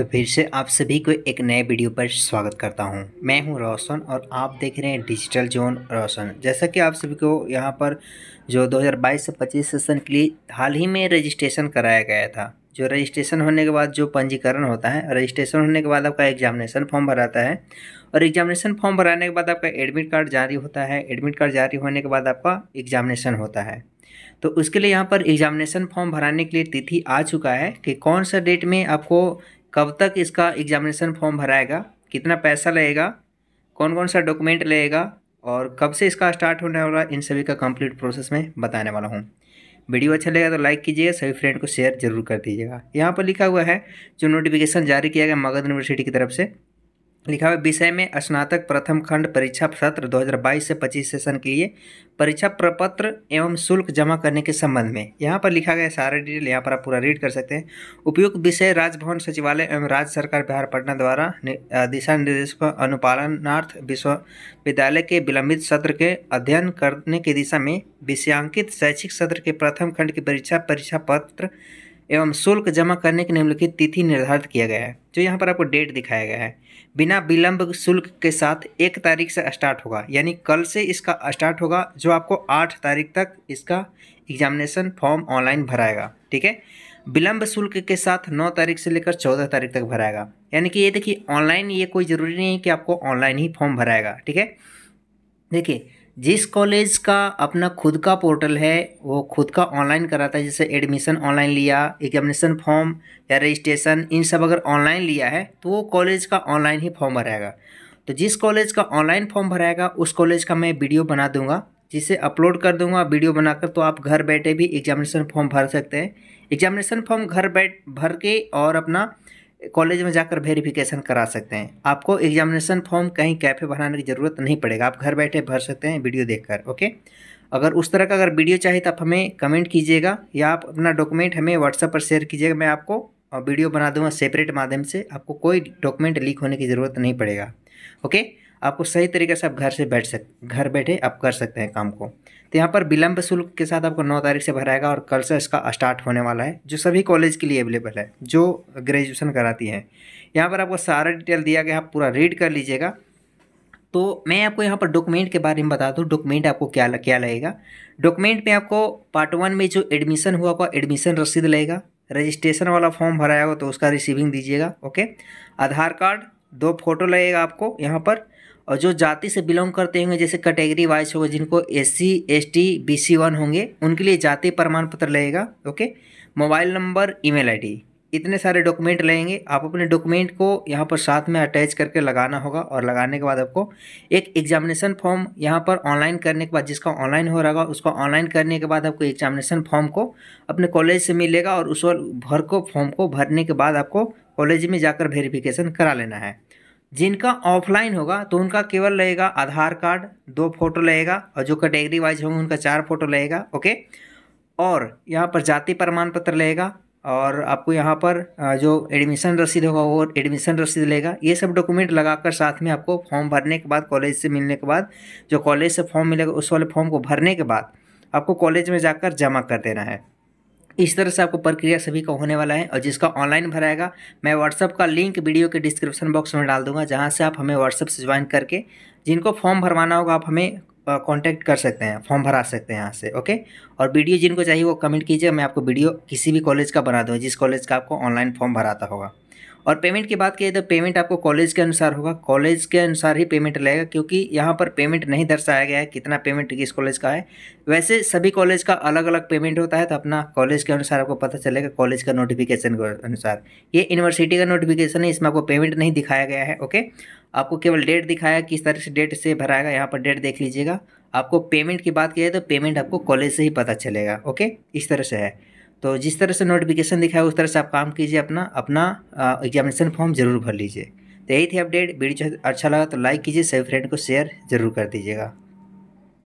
तो फिर से आप सभी को एक नए वीडियो पर स्वागत करता हूं मैं हूं रोशन और आप देख रहे हैं डिजिटल जोन रोशन जैसा कि आप सभी को यहां पर जो 2022 से 25 सेशन के लिए हाल ही में रजिस्ट्रेशन कराया गया था जो रजिस्ट्रेशन होने के बाद जो पंजीकरण होता है रजिस्ट्रेशन होने के बाद आपका एग्जामिनेशन फॉर्म भराता है और एग्जामिनेशन फॉर्म भराने के बाद आपका एडमिट कार्ड जारी होता है एडमिट कार्ड जारी होने के बाद आपका एग्जामिनेशन होता है तो उसके लिए यहाँ पर एग्जामिनेशन फॉर्म भराने के लिए तिथि आ चुका है कि कौन सा डेट में आपको कब तक इसका एग्जामिनेशन फॉर्म भराएगा कितना पैसा लगेगा कौन कौन सा डॉक्यूमेंट लगेगा और कब से इसका स्टार्ट होने वाला इन सभी का कंप्लीट प्रोसेस में बताने वाला हूँ वीडियो अच्छा लगेगा तो लाइक कीजिएगा सभी फ्रेंड को शेयर जरूर कर दीजिएगा यहाँ पर लिखा हुआ है जो नोटिफिकेशन जारी किया गया मगध यूनिवर्सिटी की तरफ से लिखा हुआ विषय में स्नातक प्रथम खंड परीक्षा सत्र 2022 से 25 सेशन के लिए परीक्षा प्रपत्र एवं शुल्क जमा करने के संबंध में यहाँ पर लिखा गया सारे डिटेल यहाँ पर आप पूरा रीड कर सकते हैं उपयुक्त विषय राजभवन सचिवालय एवं राज्य सरकार बिहार पटना द्वारा दिशा निर्देश अनुपालनार्थ विश्वविद्यालय के विलंबित सत्र के अध्ययन करने की दिशा में विषयांकित शैक्षिक सत्र के प्रथम खंड की परीक्षा परीक्षा पत्र एवं शुल्क जमा करने की निम्नलिखित तिथि निर्धारित किया गया है जो यहाँ पर आपको डेट दिखाया गया है बिना विलंब शुल्क के साथ एक तारीख से स्टार्ट होगा यानी कल से इसका स्टार्ट होगा जो आपको आठ तारीख तक इसका एग्जामिनेशन फॉर्म ऑनलाइन भराएगा ठीक है विलंब शुल्क के साथ नौ तारीख से लेकर चौदह तारीख तक भराएगा यानी कि ये देखिए ऑनलाइन ये कोई ज़रूरी नहीं है कि आपको ऑनलाइन ही फॉर्म भराएगा ठीक है देखिए जिस कॉलेज का अपना खुद का पोर्टल है वो खुद का ऑनलाइन कराता है जैसे एडमिशन ऑनलाइन लिया एग्जामिनेशन फॉर्म या रजिस्ट्रेशन इन सब अगर ऑनलाइन लिया है तो वो कॉलेज का ऑनलाइन ही फॉर्म भराएगा तो जिस कॉलेज का ऑनलाइन फॉर्म भराएगा उस कॉलेज का मैं वीडियो बना दूंगा जिसे अपलोड कर दूंगा वीडियो बनाकर तो आप घर बैठे भी एग्जामिनेशन फॉर्म भर सकते हैं एग्जामिनेशन फॉर्म घर बैठ भर के और अपना कॉलेज में जाकर वेरिफिकेशन करा सकते हैं आपको एग्जामिनेशन फॉर्म कहीं कैफे बनाने की ज़रूरत नहीं पड़ेगा आप घर बैठे भर सकते हैं वीडियो देखकर ओके अगर उस तरह का अगर वीडियो चाहिए तो आप हमें कमेंट कीजिएगा या आप अपना डॉक्यूमेंट हमें व्हाट्सएप पर शेयर कीजिएगा मैं आपको वीडियो बना दूंगा सेपरेट माध्यम से आपको कोई डॉक्यूमेंट लीक होने की ज़रूरत नहीं पड़ेगा ओके आपको सही तरीके से आप घर से बैठ सक घर बैठे आप कर सकते हैं काम को तो यहाँ पर विलंब शुल्क के साथ आपको नौ तारीख से भराएगा और कल से इसका स्टार्ट होने वाला है जो सभी कॉलेज के लिए अवेलेबल है जो ग्रेजुएशन कराती है यहाँ पर आपको सारा डिटेल दिया गया आप पूरा रीड कर लीजिएगा तो मैं आपको यहाँ पर डॉक्यूमेंट के बारे में बता दूँ डॉक्यूमेंट आपको क्या क्या लगेगा डॉक्यूमेंट में आपको पार्ट वन में जो एडमिशन हुआ होगा एडमिशन रसीद लगेगा रजिस्ट्रेशन वाला फॉर्म भराया होगा तो उसका रिसीविंग दीजिएगा ओके आधार कार्ड दो फोटो लगेगा आपको यहाँ पर और जो जाति से बिलोंग करते होंगे जैसे कैटेगरी वाइज होगा जिनको S C S T B C one होंगे उनके लिए जाति प्रमाण पत्र लगेगा okay mobile number email ID इतने सारे डॉक्यूमेंट लगेंगे आप अपने डॉक्यूमेंट को यहाँ पर साथ में अटैच करके लगाना होगा और लगाने के बाद आपको एक एग्जामिनेशन फॉर्म यहाँ पर ऑनलाइन करने के बाद जिसका ऑनलाइन हो रहा उसको ऑनलाइन करने के बाद आपको एग्जामिनेशन फॉर्म को अपने कॉलेज से मिलेगा और उस भर को फॉर्म को भरने के बाद आपको कॉलेज में जाकर वेरिफिकेशन करा लेना है जिनका ऑफलाइन होगा तो उनका केवल लगेगा आधार कार्ड दो फोटो लगेगा और जो कैटेगरी वाइज होंगे उनका चार फोटो लगेगा ओके और यहाँ पर जाति प्रमाण पत्र लगेगा और आपको यहाँ पर जो एडमिशन रसीद होगा वो एडमिशन रसीद लेगा ये सब डॉक्यूमेंट लगाकर साथ में आपको फॉर्म भरने के बाद कॉलेज से मिलने के बाद जो कॉलेज से फॉर्म मिलेगा उस वाले फॉर्म को भरने के बाद आपको कॉलेज में जाकर जमा कर देना है इस तरह से आपको प्रक्रिया सभी का होने वाला है और जिसका ऑनलाइन भराएगा मैं व्हाट्सअप का लिंक वीडियो के डिस्क्रिप्शन बॉक्स में डाल दूंगा जहां से आप हमें व्हाट्सअप से ज्वाइन करके जिनको फॉर्म भरवाना होगा आप हमें कांटेक्ट कर सकते हैं फॉर्म भरा सकते हैं यहाँ से ओके और वीडियो जिनको चाहिए वो कमेंट कीजिए मैं आपको वीडियो किसी भी कॉलेज का बना दूँगा जिस कॉलेज का आपको ऑनलाइन फॉर्म भराता होगा और पेमेंट की बात की तो पेमेंट आपको कॉलेज के अनुसार होगा कॉलेज के अनुसार ही पेमेंट लगेगा क्योंकि यहाँ पर पेमेंट नहीं दर्शाया गया है कितना पेमेंट किस कॉलेज का है वैसे सभी कॉलेज का अलग अलग पेमेंट होता है तो अपना कॉलेज के अनुसार आपको पता चलेगा कॉलेज का नोटिफिकेशन के अनुसार ये यूनिवर्सिटी का नोटिफिकेशन है इसमें आपको पेमेंट नहीं दिखाया गया है ओके आपको केवल डेट दिखाया किस तरह से डेट से भराएगा यहाँ पर डेट देख लीजिएगा आपको पेमेंट की बात की जाए तो पेमेंट आपको कॉलेज से ही पता चलेगा ओके इस तरह से है तो जिस तरह से नोटिफिकेशन दिखाया उस तरह से आप काम कीजिए अपना अपना एग्जामिनेशन फॉर्म जरूर भर लीजिए तो यही थी अपडेट वीडियो अच्छा लगा तो लाइक कीजिए सभी फ्रेंड को शेयर जरूर कर दीजिएगा